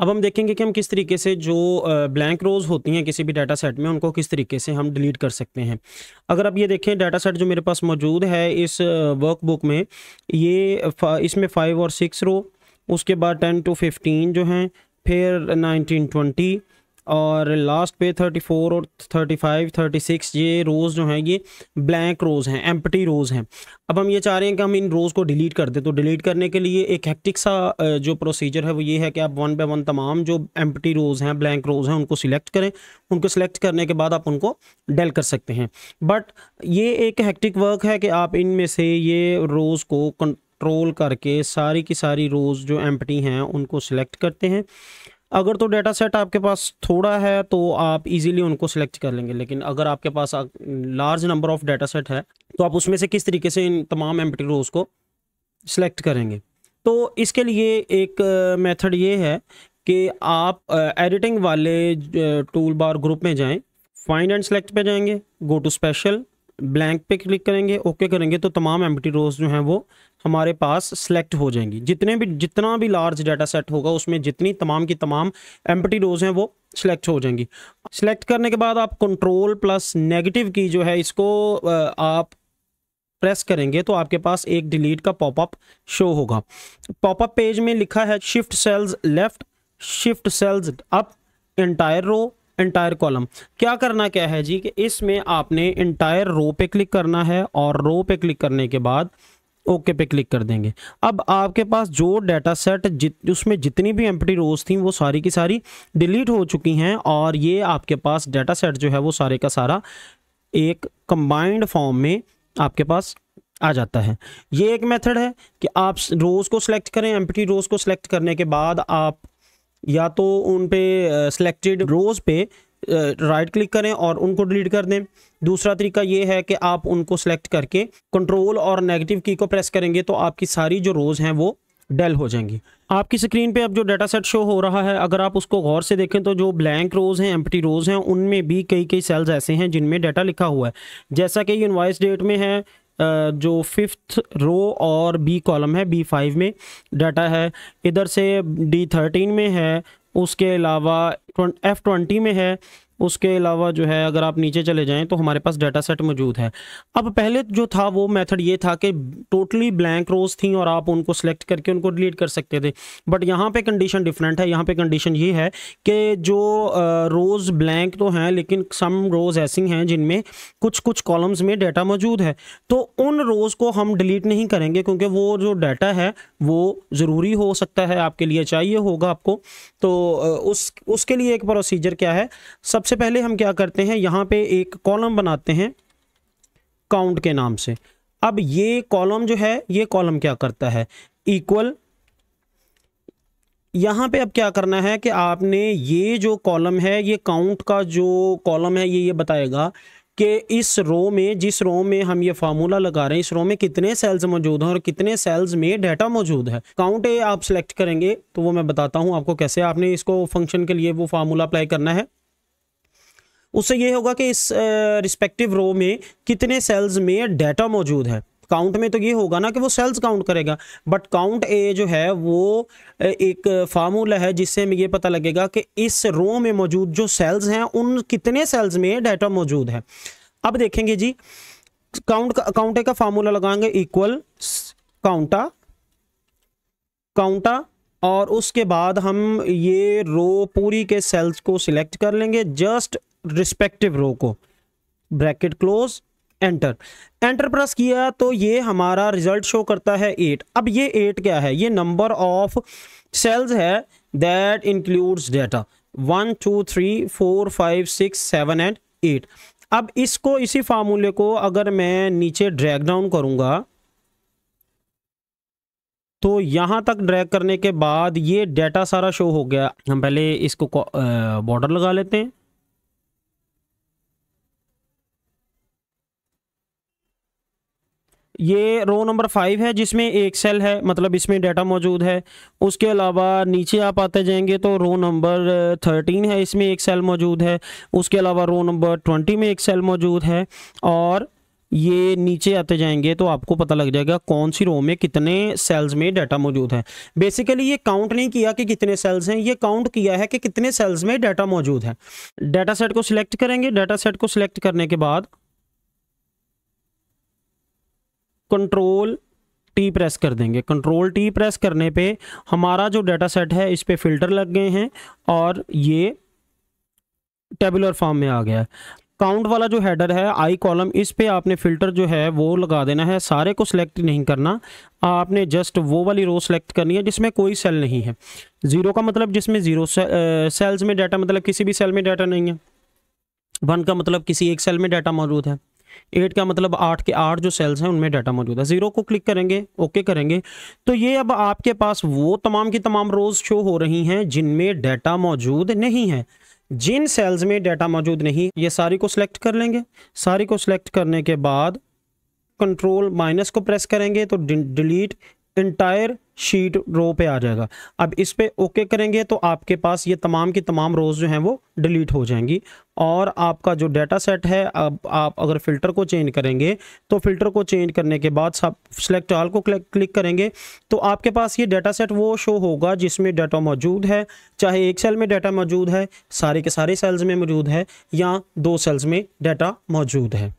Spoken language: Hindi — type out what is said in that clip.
अब हम देखेंगे कि हम किस तरीके से जो ब्लैंक रोज़ होती हैं किसी भी डाटा सेट में उनको किस तरीके से हम डिलीट कर सकते हैं अगर आप ये देखें डाटा सेट जो मेरे पास मौजूद है इस वर्कबुक में ये इसमें फ़ाइव और सिक्स रो उसके बाद टेन टू फिफ्टीन जो हैं फिर नाइनटीन ट्वेंटी और लास्ट पे 34 और 35 36 ये रोज़ जो हैं ये ब्लैंक रोज़ हैं एम्पटी रोज़ हैं अब हम ये चाह रहे हैं कि हम इन रोज़ को डिलीट कर दें तो डिलीट करने के लिए एक हेक्टिक सा जो प्रोसीजर है वो ये है कि आप वन बाई वन तमाम जो एम्पटी रोज़ हैं ब्लैंक रोज़ हैं उनको सिलेक्ट करें उनको सिलेक्ट करने के बाद आप उनको डेल कर सकते हैं बट ये एक हेक्टिक वर्क है कि आप इनमें से ये रोज़ को कंट्रोल करके सारी की सारी रोज़ जो एम्पटी हैं उनको सिलेक्ट करते हैं अगर तो डेटा सेट आपके पास थोड़ा है तो आप इजीली उनको सिलेक्ट कर लेंगे लेकिन अगर आपके पास large number of data set है तो आप उसमें से किस तरीके से इन तमाम एम रोज को सिलेक्ट करेंगे तो इसके लिए एक मेथड ये है कि आप एडिटिंग वाले टूल बार ग्रुप में जाएं फाइंड एंड सेलेक्ट पे जाएंगे गो टू स्पेशल ब्लैंक पे क्लिक करेंगे ओके करेंगे तो तमाम एम रोज जो हैं वो हमारे पास सेलेक्ट हो जाएंगी जितने भी जितना भी लार्ज डाटा सेट होगा उसमें जितनी तमाम की तमाम एम रोज हैं वो सेलेक्ट हो जाएंगी सेलेक्ट करने के बाद आप कंट्रोल प्लस नेगेटिव की जो है इसको आप प्रेस करेंगे तो आपके पास एक डिलीट का पॉपअप शो होगा पॉपअप पेज में लिखा है shift cells left shift cells up entire row entire column क्या करना क्या है जी कि इसमें आपने इंटायर रो पे क्लिक करना है और रो पे क्लिक करने के बाद ओके पे क्लिक कर देंगे अब आपके पास जो डाटा सेट जित उसमें जितनी भी एम्पटी रोज थी वो सारी की सारी डिलीट हो चुकी हैं और ये आपके पास डाटा सेट जो है वो सारे का सारा एक कंबाइंड फॉर्म में आपके पास आ जाता है ये एक मेथड है कि आप रोज़ को सिलेक्ट करें एम्पटी रोज़ को सिलेक्ट करने के बाद आप या तो उन पे सिलेक्टेड रोज़ पे राइट क्लिक करें और उनको डिलीट कर दें दूसरा तरीका ये है कि आप उनको सेलेक्ट करके कंट्रोल और नेगेटिव की को प्रेस करेंगे तो आपकी सारी जो रोज़ हैं वो डेल हो जाएंगी आपकी स्क्रीन पे अब जो डाटा सेट शो हो रहा है अगर आप उसको गौर से देखें तो जो ब्लैंक रोज़ हैं एम्प्टी रोज़ हैं उनमें भी कई कई सेल्स ऐसे हैं जिनमें डाटा लिखा हुआ है जैसा कि इनवाइस डेट में है जो फिफ्थ रो और बी कॉलम है बी फाइव में डाटा है इधर से डी थर्टीन में है उसके अलावा एफ़ ट्वेंटी में है उसके अलावा जो है अगर आप नीचे चले जाएं तो हमारे पास डाटा सेट मौजूद है अब पहले जो था वो मेथड ये था कि टोटली ब्लैंक रोज थी और आप उनको सेलेक्ट करके उनको डिलीट कर सकते थे बट यहाँ पे कंडीशन डिफरेंट है यहाँ पे कंडीशन ये है कि जो रोज़ ब्लैंक तो हैं लेकिन सम रोज़ ऐसी हैं जिनमें कुछ कुछ कॉलम्स में डाटा मौजूद है तो उन रोज़ को हम डिलीट नहीं करेंगे क्योंकि वो जो डाटा है वो ज़रूरी हो सकता है आपके लिए चाहिए होगा आपको तो उस उसके लिए एक प्रोसीजर क्या है सब सबसे पहले हम क्या करते हैं यहां पे एक कॉलम बनाते हैं काउंट के नाम से अब ये कॉलम जो है ये कॉलम क्या करता है इक्वल यहां पे अब क्या करना है कि आपने ये जो कॉलम है ये काउंट का जो कॉलम है ये ये बताएगा कि इस रो में जिस रो में हम ये फार्मूला लगा रहे हैं इस रो में कितने सेल्स मौजूद हैं और कितने सेल्स में डाटा मौजूद है काउंट ए आप सेलेक्ट करेंगे तो वो मैं बताता हूँ आपको कैसे आपने इसको फंक्शन के लिए वो फार्मूला अप्लाई करना है उससे ये होगा कि इस रिस्पेक्टिव रो में कितने सेल्स में डाटा मौजूद है काउंट में तो ये होगा ना कि वो सेल्स काउंट करेगा बट काउंट ए जो है वो एक फार्मूला है जिससे हमें ये पता लगेगा कि इस रो में मौजूद जो सेल्स हैं उन कितने सेल्स में डाटा मौजूद है अब देखेंगे जी काउंट का काउंट ए का फार्मूला लगाएंगे इक्वल काउंटा काउंटा और उसके बाद हम ये रो पूरी के सेल्स को सिलेक्ट कर लेंगे जस्ट रिस्पेक्टिव रो को bracket close enter enter press किया तो ये हमारा रिजल्ट शो करता है एट अब ये एट क्या है ये नंबर ऑफ सेल्स है that includes data one two three four five six seven and eight अब इसको इसी फार्मूले को अगर मैं नीचे ड्रैग डाउन करूंगा तो यहां तक ड्रैग करने के बाद ये डेटा सारा शो हो गया हम पहले इसको बॉर्डर लगा लेते हैं ये रो नंबर फाइव है जिसमें एक सेल है मतलब इसमें डाटा मौजूद है उसके अलावा नीचे आप आते जाएंगे तो रो नंबर थर्टीन है इसमें एक सेल मौजूद है उसके अलावा रो नंबर ट्वेंटी में एक सेल मौजूद है और ये नीचे आते जाएंगे तो आपको पता लग जाएगा कौन सी रो में कितने सेल्स में डाटा मौजूद है बेसिकली ये काउंट नहीं किया कि कितने सेल्स हैं ये काउंट किया है कि कितने सेल्स में डाटा मौजूद है डाटा सेट को सिलेक्ट करेंगे डाटा सेट को सिलेक्ट करने के बाद कंट्रोल टी प्रेस कर देंगे कंट्रोल टी प्रेस करने पे हमारा जो डाटा सेट है इस पर फिल्टर लग गए हैं और ये टेबुलर फॉर्म में आ गया है काउंट वाला जो हेडर है आई कॉलम इस पे आपने फिल्टर जो है वो लगा देना है सारे को सिलेक्ट नहीं करना आपने जस्ट वो वाली रो सेलेक्ट करनी है जिसमें कोई सेल नहीं है ज़ीरो का मतलब जिसमें ज़ीरो से, सेल्स में डाटा मतलब किसी भी सेल में डाटा नहीं है वन का मतलब किसी एक सेल में डाटा मौजूद है एट का मतलब आठ के आठ जो सेल्स हैं उनमें डाटा मौजूद है ज़ीरो को क्लिक करेंगे ओके करेंगे तो ये अब आपके पास वो तमाम की तमाम रोज़ शो हो रही हैं जिनमें डाटा मौजूद नहीं है जिन सेल्स में डाटा मौजूद नहीं ये सारी को सिलेक्ट कर लेंगे सारी को सिलेक्ट करने के बाद कंट्रोल माइनस को प्रेस करेंगे तो डिलीट इंटायर शीट रो पे आ जाएगा अब इस पर ओके करेंगे तो आपके पास ये तमाम की तमाम रोज़ जो हैं वो डिलीट हो जाएंगी और आपका जो डाटा सेट है अब आप अगर फ़िल्टर को चेंज करेंगे तो फ़िल्टर को चेंज करने के बाद सब सेलेक्ट ऑल को क्लिक करेंगे तो आपके पास ये डाटा सेट वो शो होगा जिसमें डाटा मौजूद है चाहे एक सेल में डाटा मौजूद है सारे के सारे सेल्स में मौजूद है या दो सेल्स में डाटा मौजूद है